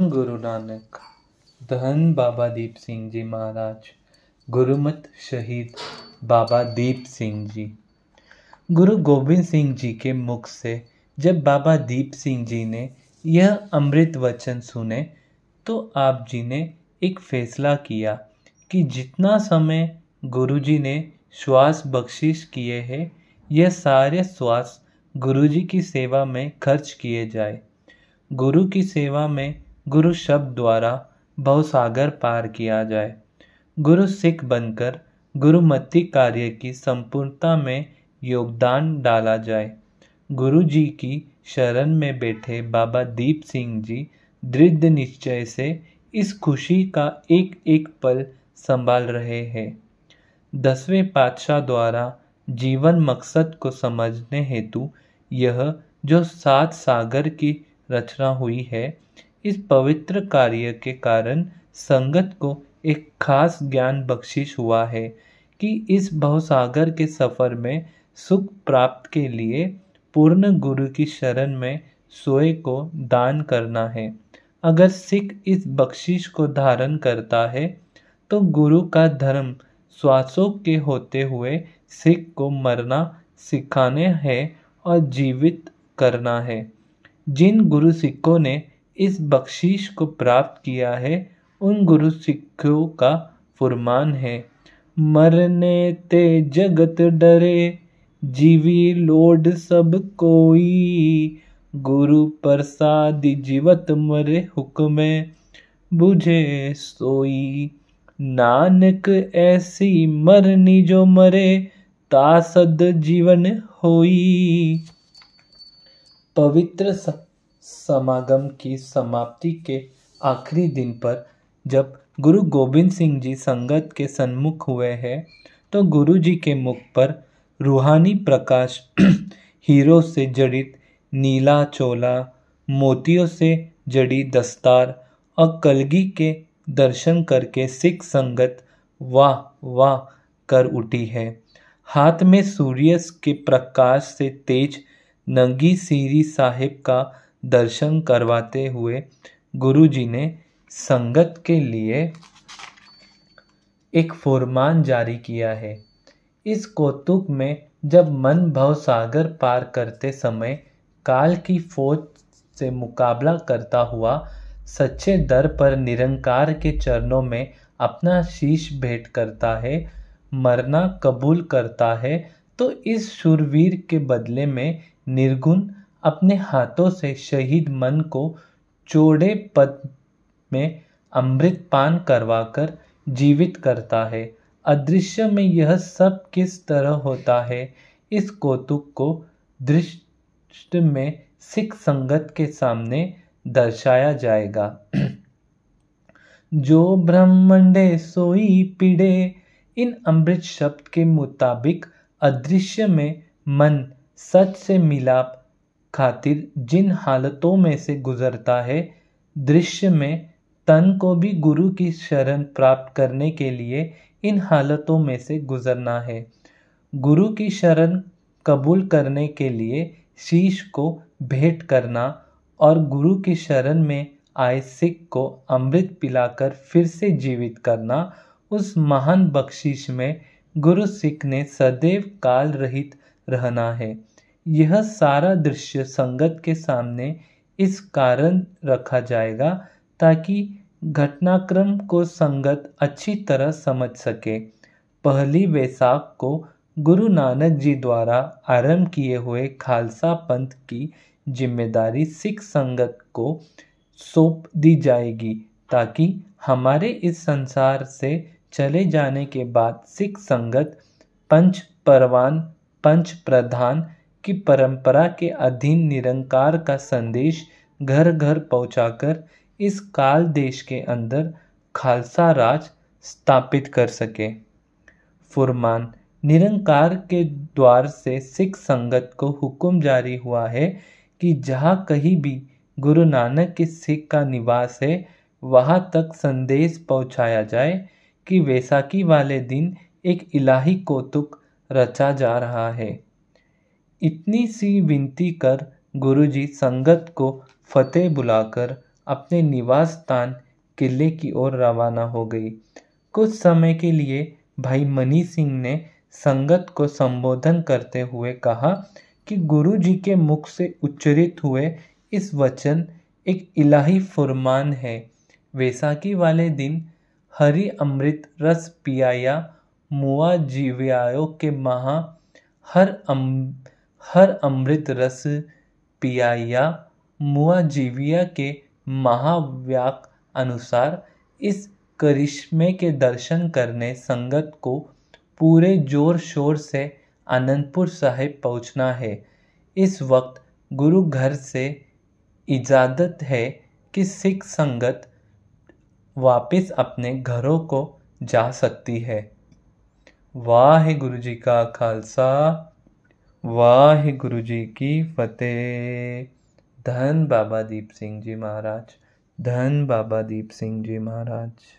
गुरु नानक धन बाबा दीप सिंह जी महाराज गुरुमत शहीद बाबा दीप सिंह जी गुरु गोविंद सिंह जी के मुख से जब बाबा दीप सिंह जी ने यह अमृत वचन सुने तो आप जी ने एक फैसला किया कि जितना समय गुरु जी ने श्वास बख्शिश किए हैं यह सारे श्वास गुरु जी की सेवा में खर्च किए जाए गुरु की सेवा में गुरु शब्द द्वारा भवसागर पार किया जाए गुरु सिख बनकर गुरुमती कार्य की संपूर्णता में योगदान डाला जाए गुरु जी की शरण में बैठे बाबा दीप सिंह जी दृढ़ निश्चय से इस खुशी का एक एक पल संभाल रहे हैं दसवें पातशाह द्वारा जीवन मकसद को समझने हेतु यह जो सात सागर की रचना हुई है इस पवित्र कार्य के कारण संगत को एक खास ज्ञान बख्शिश हुआ है कि इस बहुसागर के सफर में सुख प्राप्त के लिए पूर्ण गुरु की शरण में सोए को दान करना है अगर सिख इस बख्शिश को धारण करता है तो गुरु का धर्म श्वासों के होते हुए सिख को मरना सिखाने है और जीवित करना है जिन गुरु सिखों ने इस बख्शीश को प्राप्त किया है उन गुरु सिखों का फुरमान है मरने ते जगत डरे जीवी लोड सब कोई गुरु प्रसाद जीवत मरे हुक्मे बुझे सोई नानक ऐसी मरनी जो मरे तासद जीवन होई पवित्र सब समागम की समाप्ति के आखिरी दिन पर जब गुरु गोबिंद सिंह जी संगत के सन्मुख हुए हैं तो गुरु जी के मुख पर रूहानी प्रकाश हीरो से जड़ित नीला चोला मोतियों से जड़ी दस्तार और कलगी के दर्शन करके सिख संगत वाह वाह कर उठी है हाथ में सूर्य के प्रकाश से तेज नंगी सीरी साहिब का दर्शन करवाते हुए गुरुजी ने संगत के लिए एक फुरमान जारी किया है इस कौतुक में जब मन भव सागर पार करते समय काल की फौज से मुकाबला करता हुआ सच्चे दर पर निरंकार के चरणों में अपना शीश भेंट करता है मरना कबूल करता है तो इस शुरवीर के बदले में निर्गुण अपने हाथों से शहीद मन को चोड़े पद में अमृत पान करवाकर जीवित करता है अदृश्य में यह सब किस तरह होता है इस कौतुक को दृष्ट में सिख संगत के सामने दर्शाया जाएगा जो ब्रह्मंडे सोई पीड़े इन अमृत शब्द के मुताबिक अदृश्य में मन सच से मिलाप खातिर जिन हालतों में से गुजरता है दृश्य में तन को भी गुरु की शरण प्राप्त करने के लिए इन हालतों में से गुजरना है गुरु की शरण कबूल करने के लिए शीश को भेंट करना और गुरु की शरण में आए सिख को अमृत पिलाकर फिर से जीवित करना उस महान बख्शिश में गुरु सिख ने सदैव काल रहित रहना है यह सारा दृश्य संगत के सामने इस कारण रखा जाएगा ताकि घटनाक्रम को संगत अच्छी तरह समझ सके पहली वैसाख को गुरु नानक जी द्वारा आरंभ किए हुए खालसा पंथ की जिम्मेदारी सिख संगत को सौंप दी जाएगी ताकि हमारे इस संसार से चले जाने के बाद सिख संगत पंच परवान पंच प्रधान की परंपरा के अधीन निरंकार का संदेश घर घर पहुंचाकर इस काल देश के अंदर खालसा राज स्थापित कर सके फुरमान निरंकार के द्वार से सिख संगत को हुक्म जारी हुआ है कि जहाँ कहीं भी गुरु नानक के सिख का निवास है वहाँ तक संदेश पहुँचाया जाए कि वैसाखी वाले दिन एक इलाही कौतुक रचा जा रहा है इतनी सी विनती कर गुरुजी संगत को फतेह बुलाकर अपने निवास स्थान किले की ओर रवाना हो गई कुछ समय के लिए भाई मनी सिंह ने संगत को संबोधन करते हुए कहा कि गुरु जी के मुख से उच्चरित हुए इस वचन एक इलाही फुरमान है वैसाखी वाले दिन हरि अमृत रस पियाया मुआ जीव्यायो के महा हर अम हर अमृत रस पियाइया मुआजीविया के महाव्याक अनुसार इस करिश्मे के दर्शन करने संगत को पूरे जोर शोर से आनंदपुर साहिब पहुंचना है इस वक्त गुरु घर से इजाज़त है कि सिख संगत वापस अपने घरों को जा सकती है वाहे गुरु जी का खालसा वागुरु जी की फतेह धन बाबा दीप सिंह जी महाराज धन बाबा दीप सिंह जी महाराज